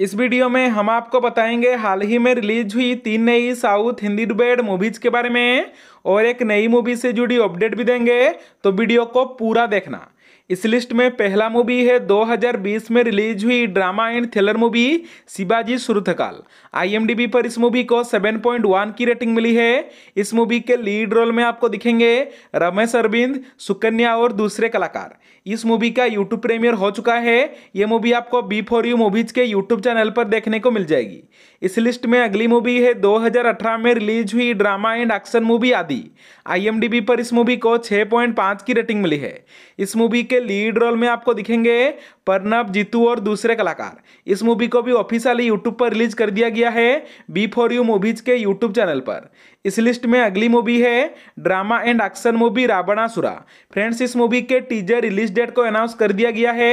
इस वीडियो में हम आपको बताएंगे हाल ही में रिलीज हुई तीन नई साउथ हिंदी डुबेड मूवीज के बारे में और एक नई मूवी से जुड़ी अपडेट भी देंगे तो वीडियो को पूरा देखना इस लिस्ट में पहला मूवी है 2020 में रिलीज हुई drama and thriller movie Shivaji Surathkal IMDb पर इस मूवी को 7.1 की रेटिंग मिली है इस मूवी के लीड रोल में आपको दिखेंगे रमेश अरविंद सुकन्या और दूसरे कलाकार इस मूवी का यूट्यूब प्रीमियर हो चुका है ये मूवी आपको बी फॉर यू मूवीज के यूट्यूब चैनल पर देखने को मिल जाएगी इस लिस्ट में अगली मूवी है दो में रिलीज हुई ड्रामा एंड एक्शन मूवी आदि आई पर इस मूवी को छः की रेटिंग मिली है इस मूवी के के लीड रोल में आपको दिखेंगे परनब जीतू और दूसरे कलाकार इस मूवी को भी ऑफिशियली यूट्यूब पर रिलीज कर दिया गया है बी फॉर यू मूवीज के यूट्यूब चैनल पर इस लिस्ट में अगली मूवी है drama and action movie Ravanasura friends इस मूवी के टीजर रिलीज डेट को अनाउंस कर दिया गया है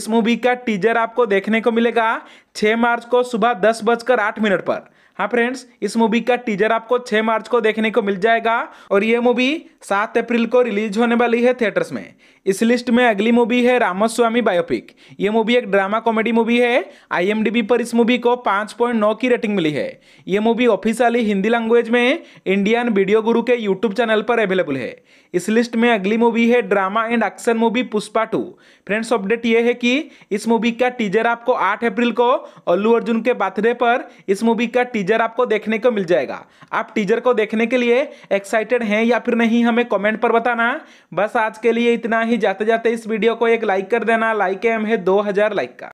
इस मूवी का टीजर आपको देखने को मिलेगा 6 मार्च को सुबह दस बजकर आठ मिनट पर हाँ फ्रेंड्स इस मूवी का टीजर आपको 6 मार्च को देखने को मिल जाएगा और ये मूवी 7 अप्रैल को रिलीज होने वाली है थिएटर्स में इस लिस्ट में अगली मूवी है रामस्वामी बायोपिक ये मूवी एक ड्रामा कॉमेडी मूवी है आईएमडीबी पर इस मूवी को 5.9 की रेटिंग मिली है ये मूवी ऑफिशियली हिंदी लैंग्वेज में इंडियन वीडियो गुरु के यूट्यूब चैनल पर अवेलेबल है इस लिस्ट में अगली मूवी है drama and action movie Pushpa two friends update ये है कि इस मूवी का टीजर आपको आठ अप्रैल को अल्लू अर्जुन के बर्थडे पर इस मूवी का टीजर आपको देखने को मिल जाएगा आप टीजर को देखने के लिए एक्साइटेड हैं या फिर नहीं हमें कमेंट पर बताना बस आज के लिए इतना ही जाते जाते इस वीडियो को एक लाइक कर देना लाइक एम है दो हजार लाइक का